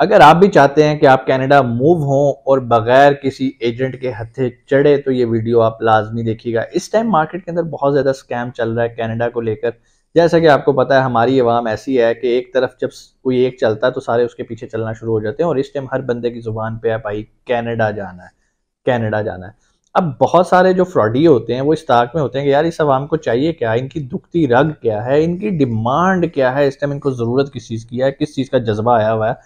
अगर आप भी चाहते हैं कि आप कनाडा मूव हों और बगैर किसी एजेंट के हथे चढ़े तो ये वीडियो आप लाजमी देखिएगा इस टाइम मार्केट के अंदर बहुत ज़्यादा स्कैम चल रहा है कनाडा को लेकर जैसा कि आपको पता है हमारी आवाम ऐसी है कि एक तरफ जब कोई एक चलता है तो सारे उसके पीछे चलना शुरू हो जाते हैं और इस टाइम हर बंदे की ज़ुबान पे है भाई कैनेडा जाना है कैनेडा जाना है अब बहुत सारे जो फ्रॉडी होते हैं वो इस ताक में होते हैं कि यार इस आवाम को चाहिए क्या इनकी दुखती रग क्या है इनकी डिमांड क्या है इस टाइम इनको ज़रूरत किस चीज़ की है किस चीज़ का जज्बा आया हुआ है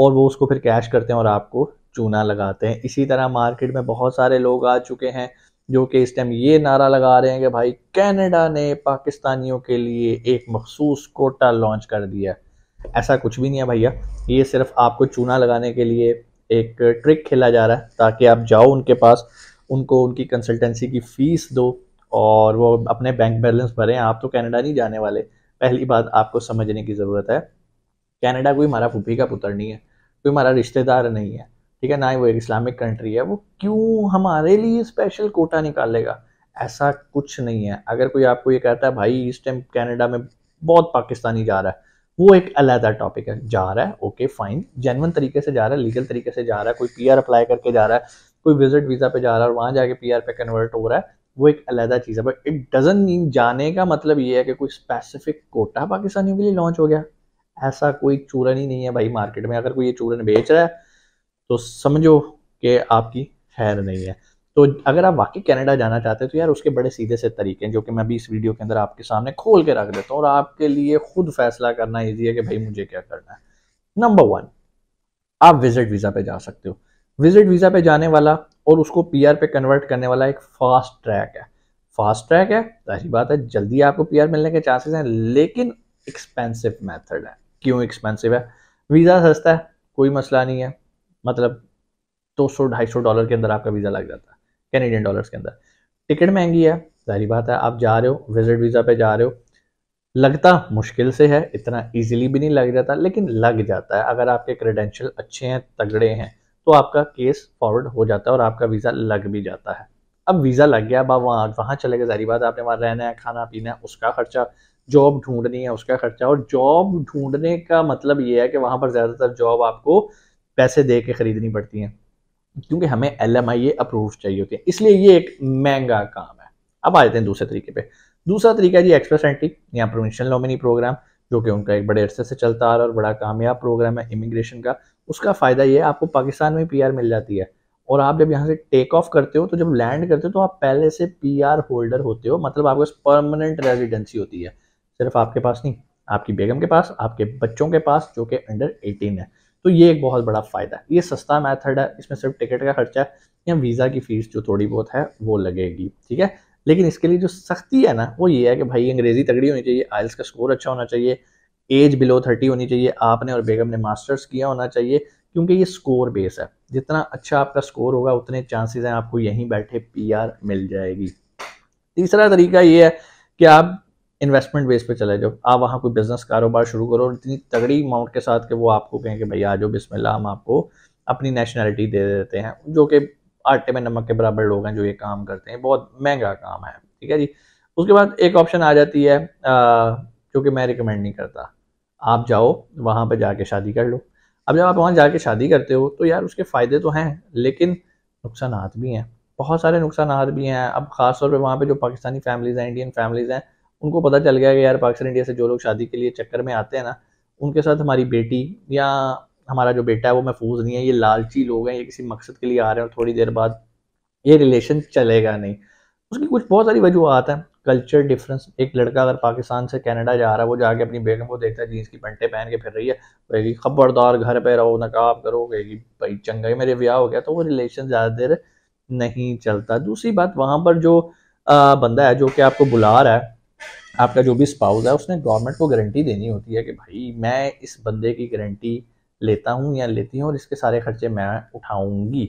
और वो उसको फिर कैश करते हैं और आपको चूना लगाते हैं इसी तरह मार्केट में बहुत सारे लोग आ चुके हैं जो कि इस टाइम ये नारा लगा रहे हैं कि भाई कैनेडा ने पाकिस्तानियों के लिए एक मखसूस कोटा लॉन्च कर दिया ऐसा कुछ भी नहीं है भैया ये सिर्फ आपको चूना लगाने के लिए एक ट्रिक खेला जा रहा है ताकि आप जाओ उनके पास उनको उनकी कंसल्टेंसी की फ़ीस दो और वो अपने बैंक बैलेंस भरें आप तो कनाडा नहीं जाने वाले पहली बात आपको समझने की ज़रूरत है कनाडा कोई हमारा फूफी का पुत्र नहीं है कोई हमारा रिश्तेदार नहीं है ठीक है ना ही वो एक इस्लामिक कंट्री है वो क्यों हमारे लिए स्पेशल कोटा निकालेगा ऐसा कुछ नहीं है अगर कोई आपको ये कहता है भाई इस टाइम कैनेडा में बहुत पाकिस्तानी जा रहा है वो एक अलहदा टॉपिक है जा रहा है ओके फाइन जेनवन तरीके से जा रहा है लीगल तरीके से जा रहा है कोई पी अप्लाई करके जा रहा है कोई विजिट वीज़ा पे जा रहा है और वहाँ जाके पी पे कन्वर्ट हो रहा है वो एक अलहदा चीज़ है बट इट डजेंट मीन जाने का मतलब ये है कि कोई स्पेसिफिक कोटा पाकिस्तानियों के लिए लॉन्च हो गया ऐसा कोई चूरन ही नहीं है भाई मार्केट में अगर कोई ये चूरन बेच रहा है तो समझो कि आपकी खैर नहीं है तो अगर आप वाकई कनाडा जाना चाहते हैं तो यार उसके बड़े सीधे से तरीके हैं जो कि मैं भी इस वीडियो के अंदर आपके सामने खोल के रख देता हूँ और आपके लिए खुद फैसला करना ईजी है कि भाई मुझे क्या करना है नंबर वन आप विजिट वीज़ा पे जा सकते हो विजिट वीज़ा पे जाने वाला और उसको पी पे कन्वर्ट करने वाला एक फास्ट ट्रैक है फास्ट ट्रैक है ऐसी बात है जल्दी आपको पी मिलने के चांसेस हैं लेकिन एक्सपेंसिव मैथड है क्यों एक्सपेंसिव है वीज़ा सस्ता है कोई मसला नहीं है मतलब दो सौ ढाई सौ डॉलर के अंदर आपका वीज़ा लग जाता है कैनेडियन डॉलर के अंदर टिकट महंगी है जारी बात है आप जा रहे हो विजिट वीज़ा पे जा रहे हो लगता मुश्किल से है इतना इजीली भी नहीं लग जाता लेकिन लग जाता है अगर आपके क्रेडेंशियल अच्छे हैं तगड़े हैं तो आपका केस फॉरवर्ड हो जाता है और आपका वीज़ा लग भी जाता है अब वीज़ा लग गया अब आप वहाँ वहाँ चले गए जारी बात है आपने वहाँ रहना है खाना पीना है उसका खर्चा जॉब ढूंढनी है उसका खर्चा और जॉब ढूंढने का मतलब ये है कि वहाँ पर ज़्यादातर जॉब आपको पैसे दे के ख़रीदनी पड़ती हैं क्योंकि हमें L M I A approve चाहिए होती है इसलिए ये एक महंगा काम है अब आ जाते हैं दूसरे तरीके पे दूसरा तरीका जी एक्सप्रेस एंट्री या प्रोविंशनल नॉमिनी प्रोग्राम जो कि उनका एक बड़े अरसे से चलता आ रहा और बड़ा कामयाब प्रोग्राम है इमिग्रेशन का उसका फ़ायदा ये है आपको पाकिस्तान में पी मिल जाती है और आप जब यहाँ से टेक ऑफ करते हो तो जब लैंड करते हो तो आप पहले से पी होल्डर होते हो मतलब आपके पास परमानेंट रेजिडेंसी होती है सिर्फ आपके पास नहीं आपकी बेगम के पास आपके बच्चों के पास जो कि अंडर 18 है तो ये एक बहुत बड़ा फ़ायदा है ये सस्ता मेथड है इसमें सिर्फ टिकट का खर्चा या वीज़ा की फ़ीस जो थोड़ी बहुत है वो लगेगी ठीक है लेकिन इसके लिए जो सख्ती है ना वो ये है कि भाई अंग्रेज़ी तगड़ी होनी चाहिए आयल्स का स्कोर अच्छा होना चाहिए एज बिलो थर्टी होनी चाहिए आपने और बेगम ने मास्टर्स किया होना चाहिए क्योंकि ये स्कोर बेस है जितना अच्छा आपका स्कोर होगा उतने चांसेस हैं आपको यहीं बैठे पीआर मिल जाएगी तीसरा तरीका ये है कि आप इन्वेस्टमेंट बेस पे चले जाओ आप वहाँ कोई बिजनेस कारोबार शुरू करो और इतनी तगड़ी अमाउंट के साथ कि वो आपको कहें कि भैया आ जाओ बिस्मिल्लाह हम आपको अपनी नेशनैलिटी दे देते हैं जो कि आटे में नमक के बराबर लोग हैं जो ये काम करते हैं बहुत महंगा काम है ठीक है जी उसके बाद एक ऑप्शन आ जाती है जो कि मैं रिकमेंड नहीं करता आप जाओ वहाँ पर जाके शादी कर लो अब जब आप वहाँ जाके शादी करते हो तो यार उसके फ़ायदे तो हैं लेकिन नुकसान भी हैं बहुत सारे नुकसान भी हैं अब ख़ासतौर पर वहाँ पर जो पाकिस्तानी फैमिलीज़ हैं इंडियन फैमिलीज़ हैं उनको पता चल गया कि यार पाकिस्तान इंडिया से जो लोग शादी के लिए चक्कर में आते हैं ना उनके साथ हमारी बेटी या हमारा जो बेटा है वो महफूज नहीं है ये लालची लोग हैं ये किसी मकसद के लिए आ रहे हैं और थोड़ी देर बाद ये रिलेशन चलेगा नहीं उसकी कुछ बहुत सारी वजूहत हैं कल्चर डिफरेंस एक लड़का अगर पाकिस्तान से कनाडा जा रहा है वो जाके अपनी बेगम को देखता है जीन्स की पेंटे पहन के फिर रही है कहेगी खबरदार घर पे रहो नकाब करो कहेगी भाई चंगा मेरे ब्याह हो गया तो वो रिलेशन ज़्यादा देर नहीं चलता दूसरी बात वहाँ पर जो आ, बंदा है जो कि आपको बुला रहा है आपका जो भी स्पाउस है उसने गवर्नमेंट को गारंटी देनी होती है कि भाई मैं इस बंदे की गारंटी लेता हूँ या लेती हूँ और इसके सारे खर्चे मैं उठाऊंगी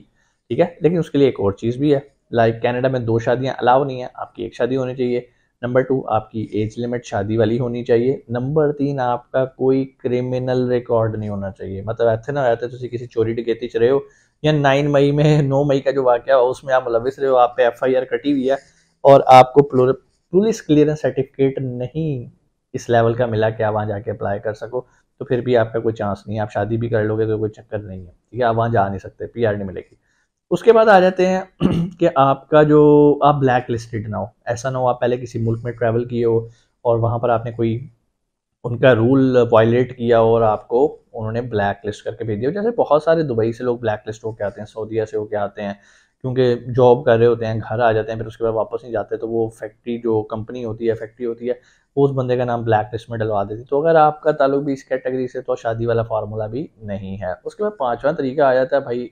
ठीक है लेकिन उसके लिए एक और चीज़ भी है लाइक कनाडा में दो शादियाँ अलाउ नहीं है आपकी एक शादी होनी चाहिए नंबर टू आपकी एज लिमिट शादी वाली होनी चाहिए नंबर तीन आपका कोई क्रिमिनल रिकॉर्ड नहीं होना चाहिए मतलब ऐसे ना रहते तो किसी चोरी डकैती च रहे हो या नाइन मई में नौ मई का जो वाक्य है उसमें आप मुलविस रहे हो आप पे एफ आई आर कटी हुई है और आपको पुलिस क्लियरेंस सर्टिफिकेट नहीं इस लेवल का मिला कि आप वहाँ जाके अप्लाई कर सको तो फिर भी आपका कोई चांस नहीं है आप शादी भी कर लोगे तो कोई चक्कर नहीं है ठीक है आप वहाँ जा नहीं सकते पी नहीं मिलेगी उसके बाद आ जाते हैं कि आपका जो आप ब्लैक लिस्टेड ना हो ऐसा ना हो आप पहले किसी मुल्क में ट्रैवल किए हो और वहाँ पर आपने कोई उनका रूल वायलेट किया और आपको उन्होंने ब्लैक लिस्ट करके भेज दिया जैसे बहुत सारे दुबई से लोग ब्लैक लिस्ट होके आते हैं सऊदीया से होके आते हैं क्योंकि जॉब कर रहे होते हैं घर आ जाते हैं फिर उसके बाद वापस नहीं जाते तो वो फैक्ट्री जो कंपनी होती है फैक्ट्री होती है वो उस बंदे का नाम ब्लैक लिस्ट में डलवा देती तो अगर आपका ताल्लुक भी इस कैटेगरी से तो शादी वाला फार्मूला भी नहीं है उसके बाद पाँचवा तरीका आ जाता है भाई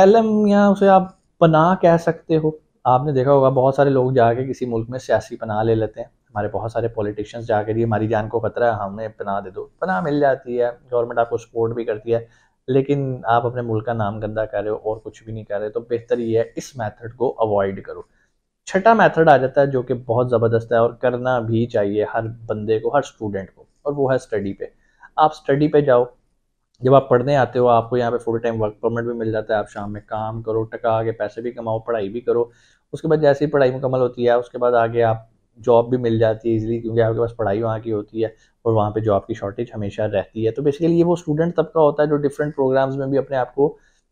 एल एम या उसे आप पनाह कह सकते हो आपने देखा होगा बहुत सारे लोग जाके किसी मुल्क में सियासी पनाह ले लेते हैं हमारे बहुत सारे पॉलिटिशियंस जाकर ये हमारी जान को खतरा है हमें पनाह दे दो पनाह मिल जाती है गवर्नमेंट आपको सपोर्ट भी करती है लेकिन आप अपने मुल्क का नाम गंदा कर रहे हो और कुछ भी नहीं कर रहे तो बेहतर ये है इस मेथड को अवॉइड करो छठा मेथड आ जाता है जो कि बहुत ज़बरदस्त है और करना भी चाहिए हर बंदे को हर स्टूडेंट को और वो है स्टडी पे आप स्टडी पे जाओ जब आप पढ़ने आते हो आपको यहाँ पे फुल टाइम वर्क परमिट भी मिल जाता है आप शाम में काम करो टका आगे पैसे भी कमाओ पढ़ाई भी करो उसके बाद जैसे ही पढ़ाई मुकम्मल होती है उसके बाद आगे आप जॉब भी मिल जाती है ईजिली क्योंकि आपके पास पढ़ाई वहाँ की होती है और वहाँ पे जॉब की शॉर्टेज हमेशा रहती है तो बेसिकली ये वो स्टूडेंट तबका होता है जो डिफरेंट प्रोग्राम्स में भी अपने आप को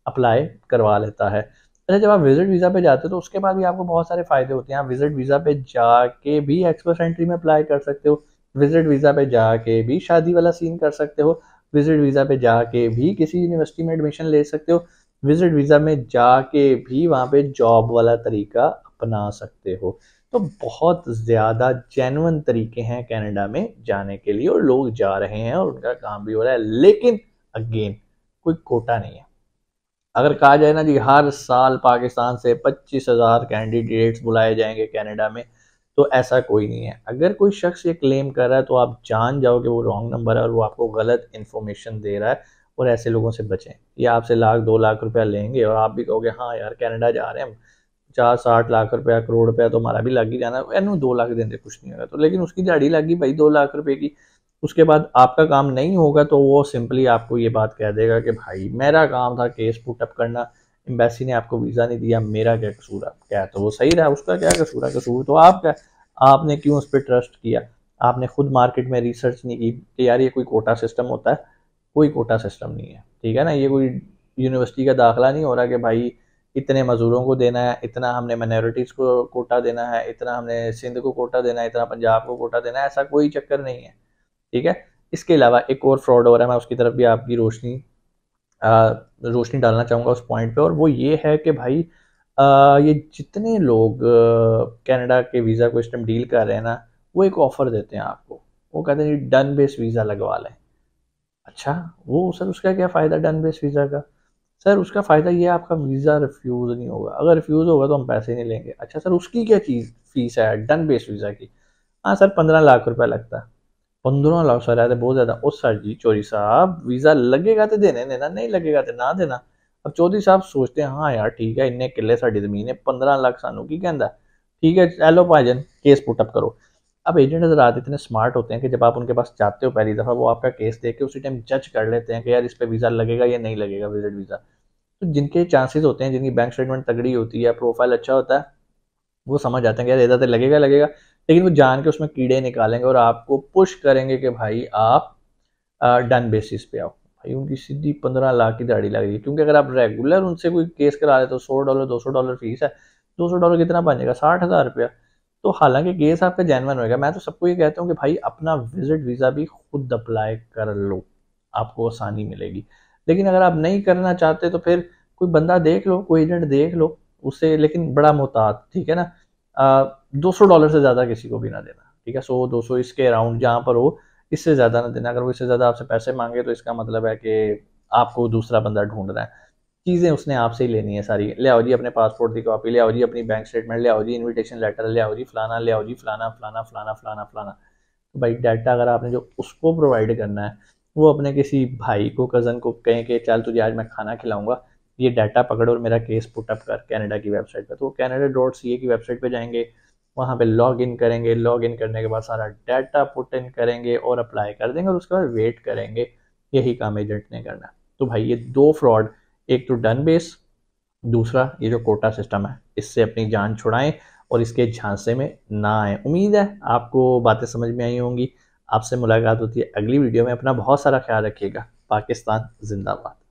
अप्लाई करवा लेता है अच्छा जब आप विजिट वीज़ा पे जाते हो तो उसके बाद भी आपको बहुत सारे फ़ायदे होते हैं आप विजिट वीज़ा पे जाके भी एक्सप्रेस एंट्री में अप्लाई कर सकते हो विजिट वीज़ा पे जाके भी शादी वाला सीन कर सकते हो विजिट वीज़ा पे जाके भी किसी यूनिवर्सिटी में एडमिशन ले सकते हो विजिट वीज़ा में जाके भी वहाँ पे जॉब वाला तरीका अपना सकते हो तो बहुत ज़्यादा जैनवन तरीके हैं कनाडा में जाने के लिए और लोग जा रहे हैं और उनका काम भी हो रहा है लेकिन अगेन कोई कोटा नहीं है अगर कहा जाए ना जी हर साल पाकिस्तान से पच्चीस हज़ार कैंडिडेट्स बुलाए जाएंगे कनाडा में तो ऐसा कोई नहीं है अगर कोई शख्स ये क्लेम कर रहा है तो आप जान जाओ कि वो रॉन्ग नंबर है और वो आपको गलत इन्फॉर्मेशन दे रहा है और ऐसे लोगों से बचें ये आपसे लाख दो लाख रुपया लेंगे और आप भी कहोगे हाँ यार कनाडा जा रहे हैं हम चार साठ लाख रुपया करोड़ रुपया तो हमारा भी लग ही जाना है दो लाख से कुछ नहीं होगा तो लेकिन उसकी लग गई भाई दो लाख रुपए की उसके बाद आपका काम नहीं होगा तो वो सिंपली आपको ये बात कह देगा कि भाई मेरा काम था केस पुटअप करना एम्बेसी ने आपको वीज़ा नहीं दिया मेरा क्या कसूर है क्या तो वो सही रहा उसका क्या कसूर है कसूर तो आप क्या आपने क्यों उस पर ट्रस्ट किया आपने खुद मार्केट में रिसर्च नहीं की कि यार ये कोई कोटा सिस्टम होता है कोई कोटा सिस्टम नहीं है ठीक है ना ये कोई यूनिवर्सिटी का दाखला नहीं हो रहा कि भाई इतने मज़दूरों को देना है इतना हमने माइनॉरिटीज़ को कोटा देना है इतना हमने सिंध को कोटा देना है इतना पंजाब को कोटा देना है ऐसा कोई चक्कर नहीं है ठीक है इसके अलावा एक और फ्रॉड हो रहा है मैं उसकी तरफ भी आपकी रोशनी आ, रोशनी डालना चाहूँगा उस पॉइंट पे और वो ये है कि भाई आ, ये जितने लोग कनाडा के वीज़ा को इस टाइम डील कर रहे हैं ना वो एक ऑफ़र देते हैं आपको वो कहते हैं डन बेस वीज़ा लगवा लें अच्छा वो सर उसका क्या फ़ायदा डन बेस वीज़ा का सर उसका फ़ायदा ये है आपका वीज़ा रिफ्यूज़ नहीं होगा अगर रिफ्यूज़ होगा तो हम पैसे नहीं लेंगे अच्छा सर उसकी क्या चीज़ फ़ीस है डन बेस वीज़ा की हाँ सर पंद्रह लाख रुपया लगता है पंद्रह लाख सर आते बहुत ज़्यादा ओ सर जी चोरी साहब वीज़ा लगेगा तो देने देना नहीं लगेगा तो ना देना अब चौधरी साहब सोचते हैं हाँ यार ठीक है इन्ने किले साड़ी जमीन है पंद्रह लाख सानू की कहता ठीक है चलो भाईजन केस पुटअप करो अब एजेंट आते इतने स्मार्ट होते हैं कि जब आप उनके पास जाते हो पहली दफ़ा वो आपका केस देख के उसी टाइम जज कर लेते हैं कि यार इस पर वीज़ा लगेगा या नहीं लगेगा विजिट वीज़ा तो जिनके चांसेस होते हैं जिनकी बैंक स्टेटमेंट तगड़ी होती है प्रोफाइल अच्छा होता है वो समझ जाते हैं कि यार इधर तो लगेगा लगेगा लेकिन वो जान के उसमें कीड़े निकालेंगे और आपको पुश करेंगे कि भाई आप डन बेसिस पे आओ भाई उनकी सीधी पंद्रह लाख की दाढ़ी लग रही है क्योंकि अगर आप रेगुलर उनसे कोई केस करा रहे तो सौ डॉलर दो सौ डॉलर फीस है दो सौ डॉलर कितना जाएगा साठ हज़ार रुपया तो हालांकि केस आपका जैनवन होगा मैं तो सबको ये कहता हूँ कि भाई अपना विजिट वीज़ा भी खुद अप्लाई कर लो आपको आसानी मिलेगी लेकिन अगर आप नहीं करना चाहते तो फिर कोई बंदा देख लो कोई एजेंट देख लो उससे लेकिन बड़ा मोहतात ठीक है ना दो सौ डॉलर से ज़्यादा किसी को भी ना देना ठीक है सौ दो सौ इसके अराउंड जहाँ पर हो इससे ज़्यादा ना देना अगर वो इससे ज़्यादा आपसे पैसे मांगे तो इसका मतलब है कि आपको दूसरा बंदा ढूंढ रहा है चीज़ें उसने आपसे ही लेनी है सारी ले आओ जी अपने पासपोर्ट की कॉपी ले आओ जी अपनी बैंक स्टेटमेंट ले आओ जी इन्विटेशन लेटर ले आओ जी फलाना ले आओ जी फलाना फलाना फलाना फलाना फलाना तो भाई डाटा अगर आपने जो उसको प्रोवाइड करना है वो अपने किसी भाई को कज़न को कहें कि चल तुझे आज मैं खाना खिलाऊंगा ये डाटा पकड़ और मेरा केस पुटअप कर कैनेडा की वेबसाइट पर तो वो कैनेडा डॉट सी ए की वेबसाइट पर जाएंगे वहाँ पर लॉग इन करेंगे लॉग इन करने के बाद सारा डाटा पुट इन करेंगे और अप्लाई कर देंगे और उसके बाद वेट करेंगे यही काम एजेंट ने करना तो भाई ये दो फ्रॉड एक तो डन बेस दूसरा ये जो कोटा सिस्टम है इससे अपनी जान छुड़ाएं और इसके झांसे में ना आए उम्मीद है आपको बातें समझ में आई होंगी आपसे मुलाकात होती है अगली वीडियो में अपना बहुत सारा ख्याल रखिएगा पाकिस्तान जिंदाबाद